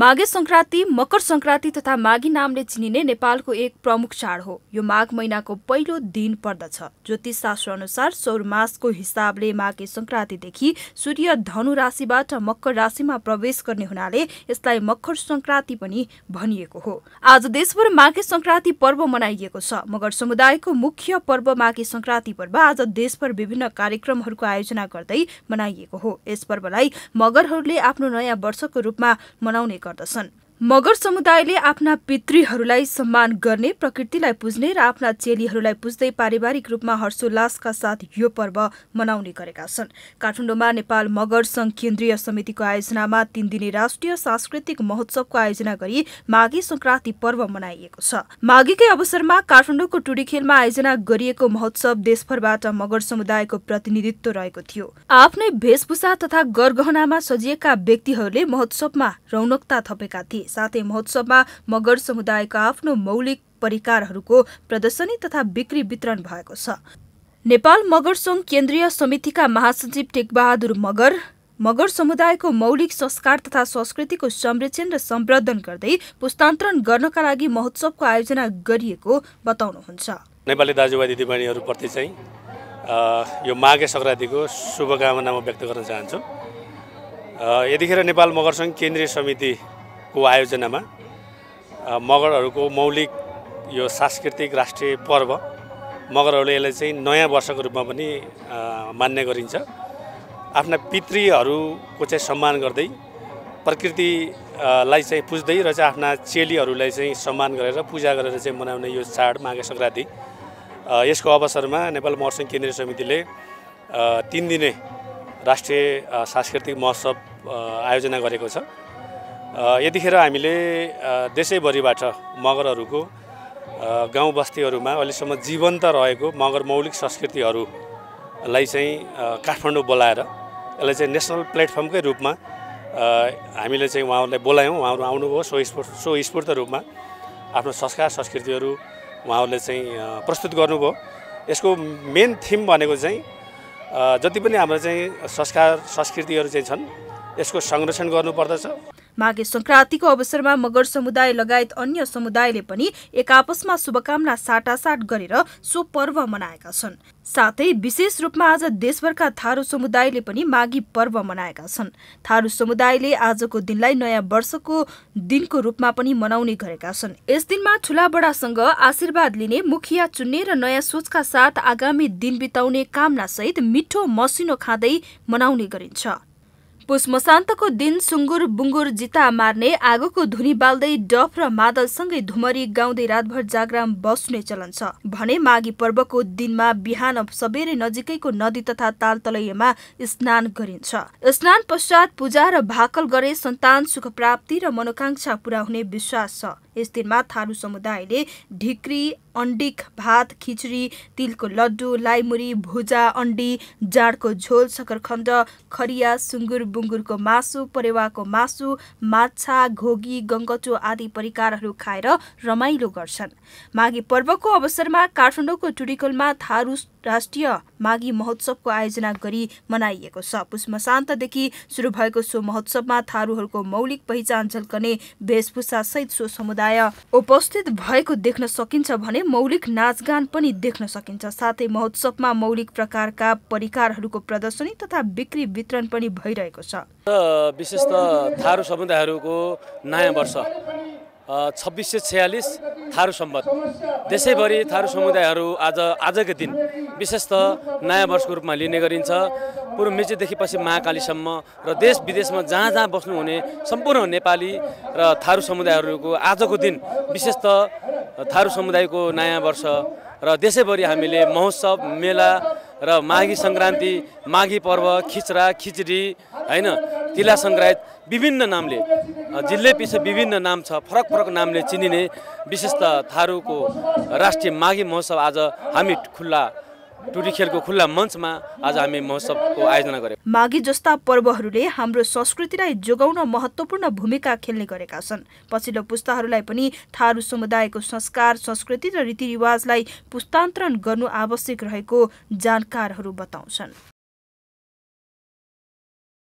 माघे संक्रान्ति मकर संक्रान्ति तथा माघी नामले चिनिने नेपालको एक प्रमुख चाड हो यो माघ महिनाको पहिलो दिन पर्दछ ज्योतिष शास्त्र अनुसार सौर मासको हिसाबले माघे सङ्क्रान्तिदेखि सूर्य धनु राशिबाट मकर राशिमा प्रवेश गर्ने हुनाले यसलाई मकर संक्रान्ति पनि भनिएको हो आज देशभर माघे संक्रान्ति पर्व मनाइएको छ मगर समुदायको मुख्य पर्व माघे संक्रान्ति पर्व आज देशभर विभिन्न कार्यक्रमहरूको आयोजना गर्दै मनाइएको हो यस पर्वलाई मगरहरूले आफ्नो नयाँ वर्षको रूपमा मनाउने गर्दछन् मगर समुदायले आफ्ना पितृहरूलाई सम्मान गर्ने प्रकृतिलाई पुज्ने र आफ्ना चेलीहरूलाई पुज्दै पारिवारिक रूपमा हर्षोल्लासका साथ यो पर्व मनाउने गरेका छन् काठमाडौँमा नेपाल मगर संघ केन्द्रीय समितिको आयोजनामा तीन दिने राष्ट्रिय सांस्कृतिक महोत्सवको आयोजना गरी माघे संक्रान्ति पर्व मनाइएको छ माघीकै अवसरमा काठमाडौँको टुडीखेलमा आयोजना गरिएको महोत्सव देशभरबाट मगर समुदायको प्रतिनिधित्व रहेको थियो आफ्नै वेशभूषा तथा गरगहनामा सजिएका व्यक्तिहरूले महोत्सवमा रौनकता थपेका थिए साथै महोत्सवमा मगर समुदायका आफ्नो मौलिक परिकारहरूको प्रदर्शनी तथा बिक्री वितरण भएको छ नेपाल मगर सङ्घ केन्द्रीय समितिका महासचिव टेकबहादुर मगर मगर समुदायको मौलिक संस्कार तथा संस्कृतिको संरक्षण र सम्वर्धन गर्दै पुस्तान्तरण गर्नका लागि महोत्सवको आयोजना गरिएको बताउनुहुन्छ नेपाली दाजुभाइ दिदीबहिनीहरूप्रति चाहिँ यो माघे सङ्क्रान्तिको शुभकामना म व्यक्त गर्न चाहन्छु यतिखेर नेपाल मगर सङ्घ केन्द्रीय समिति को आयोजनामा मगरहरूको मौलिक यो सांस्कृतिक राष्ट्रिय पर्व मगरहरूले यसलाई चाहिँ नयाँ वर्षको रूपमा पनि मान्ने गरिन्छ आफ्ना पितृहरूको चाहिँ सम्मान गर्दै प्रकृतिलाई चाहिँ पुज्दै र चाहिँ आफ्ना चेलीहरूलाई चाहिँ सम्मान गरेर पूजा गरेर चाहिँ मनाउने यो चाड माघे सङ्क्रान्ति यसको अवसरमा नेपाल महोत्सव केन्द्रीय समितिले तिन दिने राष्ट्रिय सांस्कृतिक महोत्सव आयोजना गरेको छ यतिखेर हामीले देशैभरिबाट मगरहरूको गाउँ बस्तीहरूमा अहिलेसम्म जीवन्त रहेको मगर मौलिक संस्कृतिहरूलाई चाहिँ काठमाडौँ बोलाएर यसलाई चाहिँ नेसनल प्लेटफर्मकै रूपमा हामीले चाहिँ उहाँहरूलाई बोलायौँ उहाँहरू आउनुभयो सो सो स्फूर्त रूपमा आफ्नो संस्कार संस्कृतिहरू उहाँहरूले चाहिँ प्रस्तुत गर्नुभयो यसको मेन थिम भनेको चाहिँ जति पनि हाम्रो चाहिँ संस्कार संस्कृतिहरू चाहिँ छन् यसको संरक्षण गर्नुपर्दछ माघे सङ्क्रान्तिको अवसरमा मगर समुदाय लगायत अन्य समुदायले पनि एक आपसमा शुभकामना साटासाट गरेर सो पर्व मनाएका छन् साथै विशेष रूपमा आज देशभरका थारू समुदायले पनि माघी पर्व मनाएका छन् थारू समुदायले आजको दिनलाई नयाँ वर्षको दिनको रूपमा पनि मनाउने गरेका छन् यस दिनमा ठुला बडासँग आशीर्वाद लिने मुखिया चुन्ने र नयाँ सोचका साथ आगामी दिन बिताउने कामनासहित मिठो मसिनो खाँदै मनाउने गरिन्छ पुष्मशान्तको दिन सुँगुर बुङ्गुर जिता मार्ने आगोको धुनी बाल्दै डफ र मादलसँगै धुमरी गाउँदै रातभर जागराम बस्ने चलन छ भने माघी पर्वको दिनमा बिहान सबेरै नजिकैको नदी तथा ताल तलैयामा स्नान गरिन्छ स्नान पश्चात पूजा र भाकल गरे सन्तान सुख प्राप्ति र मनोकांक्षा पूरा हुने विश्वास छ यस दिनमा थारू समुदायले ढिक्री अन्डिक भात खिचडी तिलको लड्डु लाइमुरी भुजा अन्डी जाँडको झोल सकरखण्ड खरिया सुँगुर बुङ्गुरको मासु परेवाको मासु माछा घोगी गङ्गचो आदि परिकारहरू खाएर रमाइलो गर्छन् माघी पर्वको अवसरमा काठमाडौँको टुडिकलमा थारू राष्ट्रिय माघी महोत्सवको आयोजना गरी मनाइएको छ पुष्मशान्तदेखि सुरु भएको सो महोत्सवमा थारूहरूको मौलिक पहिचान झल्कने वेशभूषा सहित सो समुदाय उपस्थित भएको देख्न सकिन्छ भने मौलिक नाचगान पनि देख्न सकिन्छ साथै महोत्सवमा मौलिक प्रकारका परिकारहरूको प्रदर्शनी तथा बिक्री वितरण पनि भइरहेको भएको छ विशेष त थारू समुदायहरूको नयाँ वर्ष छब्बिस सय छयालिस थारू सम्बत त्यसैभरि थारू समुदायहरू आज आजकै दिन विशेष त नयाँ वर्षको रूपमा लिने गरिन्छ पूर्व मेचीदेखि पछि महाकालीसम्म र देश विदेशमा जहाँ जहाँ बस्नुहुने सम्पूर्ण नेपाली र थारू समुदायहरूको आजको दिन विशेष त थारू समुदायको नयाँ वर्ष र त्यसैभरि हामीले महोत्सव मेला र माघी सङ्क्रान्ति माघी पर्व खिचरा खिचडी होइन तिला सङ्क्रान्त विभिन्न नामले जिल्लै पछि विभिन्न नाम छ फरक फरक नामले चिनिने त थारूको राष्ट्रिय माघी महोत्सव आज हामी खुल्ला टुटी खेलको खुल्ला मञ्चमा आज हामी महोत्सवको आयोजना गरे माघी जस्ता पर्वहरूले हाम्रो संस्कृतिलाई जोगाउन महत्त्वपूर्ण भूमिका खेल्ने गरेका छन् पछिल्लो पुस्ताहरूलाई पनि थारू समुदायको संस्कार संस्कृति र रीतिरिवाजलाई पुस्तान्तरण गर्नु आवश्यक रहेको जानकारहरू बताउँछन्